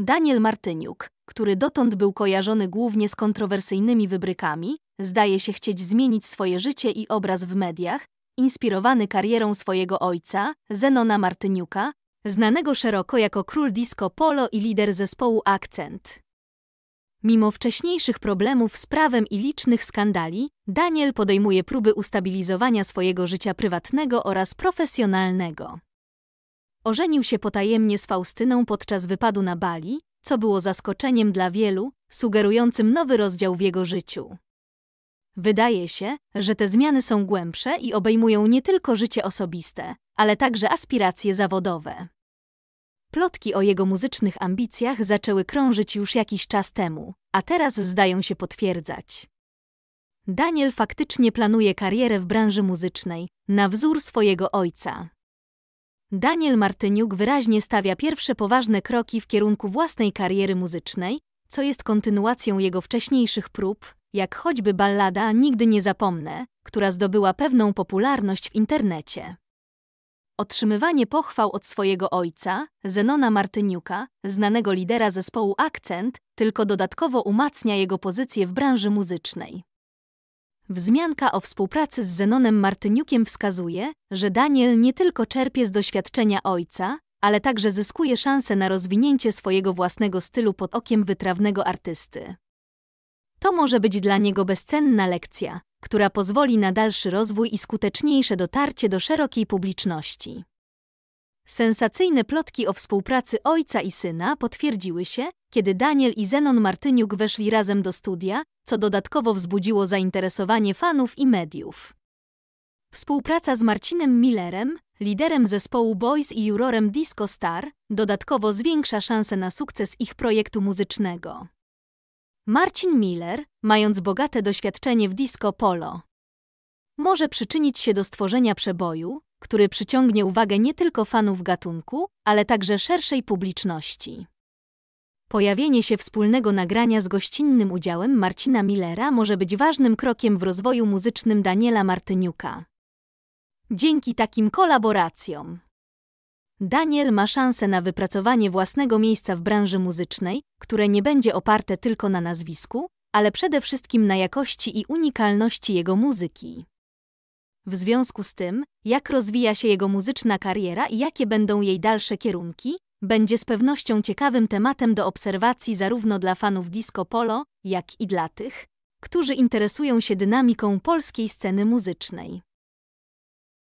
Daniel Martyniuk, który dotąd był kojarzony głównie z kontrowersyjnymi wybrykami, zdaje się chcieć zmienić swoje życie i obraz w mediach, inspirowany karierą swojego ojca, Zenona Martyniuka, znanego szeroko jako król disco polo i lider zespołu Akcent. Mimo wcześniejszych problemów z prawem i licznych skandali, Daniel podejmuje próby ustabilizowania swojego życia prywatnego oraz profesjonalnego. Ożenił się potajemnie z Faustyną podczas wypadu na Bali, co było zaskoczeniem dla wielu, sugerującym nowy rozdział w jego życiu. Wydaje się, że te zmiany są głębsze i obejmują nie tylko życie osobiste, ale także aspiracje zawodowe. Plotki o jego muzycznych ambicjach zaczęły krążyć już jakiś czas temu, a teraz zdają się potwierdzać. Daniel faktycznie planuje karierę w branży muzycznej, na wzór swojego ojca. Daniel Martyniuk wyraźnie stawia pierwsze poważne kroki w kierunku własnej kariery muzycznej, co jest kontynuacją jego wcześniejszych prób, jak choćby ballada Nigdy nie zapomnę, która zdobyła pewną popularność w internecie. Otrzymywanie pochwał od swojego ojca, Zenona Martyniuka, znanego lidera zespołu Akcent, tylko dodatkowo umacnia jego pozycję w branży muzycznej. Wzmianka o współpracy z Zenonem Martyniukiem wskazuje, że Daniel nie tylko czerpie z doświadczenia ojca, ale także zyskuje szansę na rozwinięcie swojego własnego stylu pod okiem wytrawnego artysty. To może być dla niego bezcenna lekcja, która pozwoli na dalszy rozwój i skuteczniejsze dotarcie do szerokiej publiczności. Sensacyjne plotki o współpracy ojca i syna potwierdziły się, kiedy Daniel i Zenon Martyniuk weszli razem do studia, co dodatkowo wzbudziło zainteresowanie fanów i mediów. Współpraca z Marcinem Millerem, liderem zespołu Boys i jurorem Disco Star, dodatkowo zwiększa szanse na sukces ich projektu muzycznego. Marcin Miller, mając bogate doświadczenie w disco polo, może przyczynić się do stworzenia przeboju, który przyciągnie uwagę nie tylko fanów gatunku, ale także szerszej publiczności. Pojawienie się wspólnego nagrania z gościnnym udziałem Marcina Millera może być ważnym krokiem w rozwoju muzycznym Daniela Martyniuka. Dzięki takim kolaboracjom Daniel ma szansę na wypracowanie własnego miejsca w branży muzycznej, które nie będzie oparte tylko na nazwisku, ale przede wszystkim na jakości i unikalności jego muzyki. W związku z tym, jak rozwija się jego muzyczna kariera i jakie będą jej dalsze kierunki, będzie z pewnością ciekawym tematem do obserwacji zarówno dla fanów disco polo, jak i dla tych, którzy interesują się dynamiką polskiej sceny muzycznej.